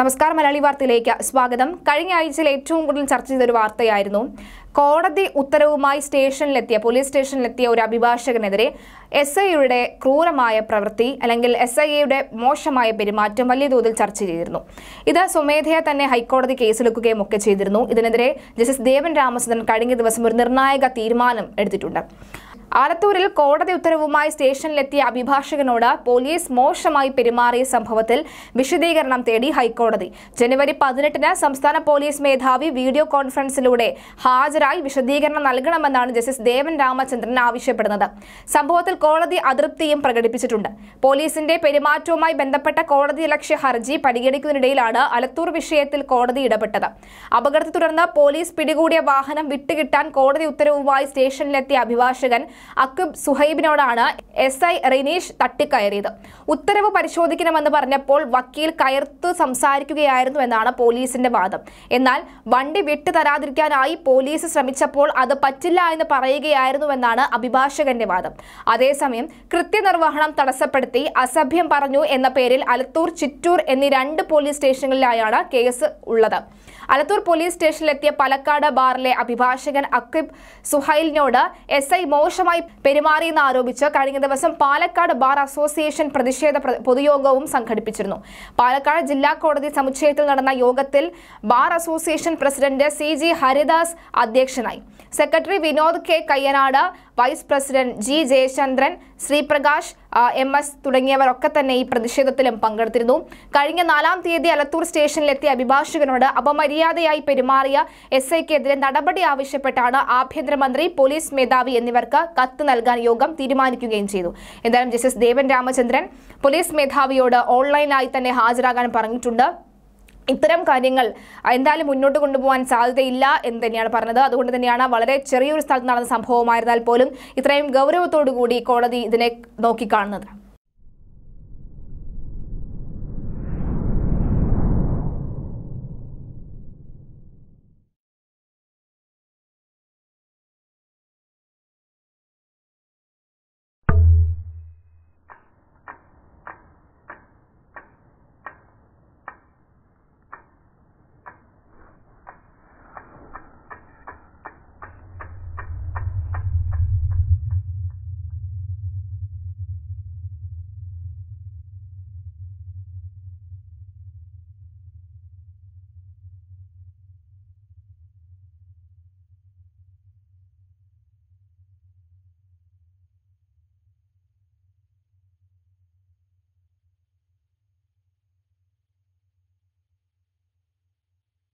നമസ്കാരം മലയാളി വാർത്തയിലേക്ക് സ്വാഗതം കഴിഞ്ഞ ആഴ്ചയിൽ ഏറ്റവും കൂടുതൽ ചർച്ച ചെയ്തൊരു വാർത്തയായിരുന്നു കോടതി ഉത്തരവുമായി സ്റ്റേഷനിലെത്തിയ പോലീസ് സ്റ്റേഷനിലെത്തിയ ഒരു അഭിഭാഷകനെതിരെ എസ് ഐയുടെ ക്രൂരമായ പ്രവൃത്തി അല്ലെങ്കിൽ എസ് ഐയുടെ മോശമായ പെരുമാറ്റം വലിയ തോതിൽ ചർച്ച ചെയ്തിരുന്നു ഇത് സ്വമേധയാ തന്നെ ഹൈക്കോടതി കേസിലെക്കുകയും ഒക്കെ ചെയ്തിരുന്നു ഇതിനെതിരെ ജസ്റ്റിസ് ദേവൻ രാമചന്ദ്രൻ കഴിഞ്ഞ ദിവസം ഒരു നിർണായക തീരുമാനം എടുത്തിട്ടുണ്ട് ആലത്തൂരിൽ കോടതി ഉത്തരവുമായി സ്റ്റേഷനിലെത്തിയ അഭിഭാഷകനോട് പോലീസ് മോശമായി പെരുമാറിയ സംഭവത്തിൽ വിശദീകരണം തേടി ഹൈക്കോടതി ജനുവരി പതിനെട്ടിന് സംസ്ഥാന പോലീസ് മേധാവി വീഡിയോ കോൺഫറൻസിലൂടെ ഹാജരായി വിശദീകരണം നൽകണമെന്നാണ് ജസ്റ്റിസ് ദേവൻ രാമചന്ദ്രൻ ആവശ്യപ്പെടുന്നത് സംഭവത്തിൽ കോടതി അതൃപ്തിയും പ്രകടിപ്പിച്ചിട്ടുണ്ട് പോലീസിന്റെ പെരുമാറ്റവുമായി ബന്ധപ്പെട്ട കോടതി ലക്ഷ്യ ഹർജി പരിഗണിക്കുന്നതിനിടയിലാണ് അലത്തൂർ വിഷയത്തിൽ കോടതി ഇടപെട്ടത് അപകടത്തെ തുടർന്ന് പോലീസ് പിടികൂടിയ വാഹനം വിട്ടുകിട്ടാൻ കോടതി ഉത്തരവുമായി സ്റ്റേഷനിലെത്തിയ അഭിഭാഷകൻ അക്ബ് സുഹൈബിനോടാണ് എസ് ഐ റിനീഷ് തട്ടിക്കയറിയത് ഉത്തരവ് പരിശോധിക്കണമെന്ന് പറഞ്ഞപ്പോൾ വക്കീൽ കയർത്തു സംസാരിക്കുകയായിരുന്നു എന്നാണ് പോലീസിന്റെ വാദം എന്നാൽ വണ്ടി വിട്ടു തരാതിരിക്കാനായി പോലീസ് ശ്രമിച്ചപ്പോൾ അത് പറ്റില്ല എന്ന് പറയുകയായിരുന്നുവെന്നാണ് അഭിഭാഷകന്റെ വാദം അതേസമയം കൃത്യനിർവഹണം തടസ്സപ്പെടുത്തി അസഭ്യം പറഞ്ഞു എന്ന പേരിൽ അലത്തൂർ ചിറ്റൂർ എന്നീ രണ്ട് പോലീസ് സ്റ്റേഷനുകളിലായാണ് കേസ് ഉള്ളത് അലത്തൂർ പോലീസ് സ്റ്റേഷനിലെത്തിയ പാലക്കാട് ബാറിലെ അഭിഭാഷകൻ അക്കിബ് സുഹൈലിനോട് എസ് ഐ മോശം മോശമായി പെരുമാറിയെന്ന് ആരോപിച്ച് കഴിഞ്ഞ ദിവസം പാലക്കാട് ബാർ അസോസിയേഷൻ പ്രതിഷേധ പൊതുയോഗവും സംഘടിപ്പിച്ചിരുന്നു പാലക്കാട് ജില്ലാ കോടതി സമുച്ചയത്തിൽ നടന്ന യോഗത്തിൽ bar association president C G Haridas അധ്യക്ഷനായി secretary Vinod K Kayyanad vice president G Jayachandran Sreeprakash M S തുടങ്ങിയവർ ഒക്കെ തന്നെ ഈ പ്രതിഷേധത്തിലും പങ്കെടുത്തിരുന്നു കഴിഞ്ഞ നാലാം തീയതി അലത്തൂർ സ്റ്റേഷനിലെത്തിയ അഭിഭാഷകനോട് അപമര്യാദയായി പെരുമാറിയ എസ് ഐക്കെതിരെ നടപടി ആവശ്യപ്പെട്ടാണ് ആഭ്യന്തരമന്ത്രി പോലീസ് മേധാവി എന്നിവർക്ക് കത്ത് നൽകാൻ യോഗം തീരുമാനിക്കുകയും ചെയ്തു എന്തായാലും ജസ്റ്റിസ് ദേവൻ രാമചന്ദ്രൻ പോലീസ് മേധാവിയോട് ഓൺലൈനായി തന്നെ ഹാജരാകാൻ പറഞ്ഞിട്ടുണ്ട് ഇത്തരം കാര്യങ്ങൾ എന്തായാലും മുന്നോട്ട് കൊണ്ടുപോകാൻ സാധ്യതയില്ല എന്ന് തന്നെയാണ് പറഞ്ഞത് അതുകൊണ്ട് തന്നെയാണ് വളരെ ചെറിയൊരു സ്ഥലത്ത് നടന്ന സംഭവമായിരുന്നാൽ പോലും ഇത്രയും ഗൗരവത്തോടു കൂടി കോടതി ഇതിനെ നോക്കിക്കാണുന്നത്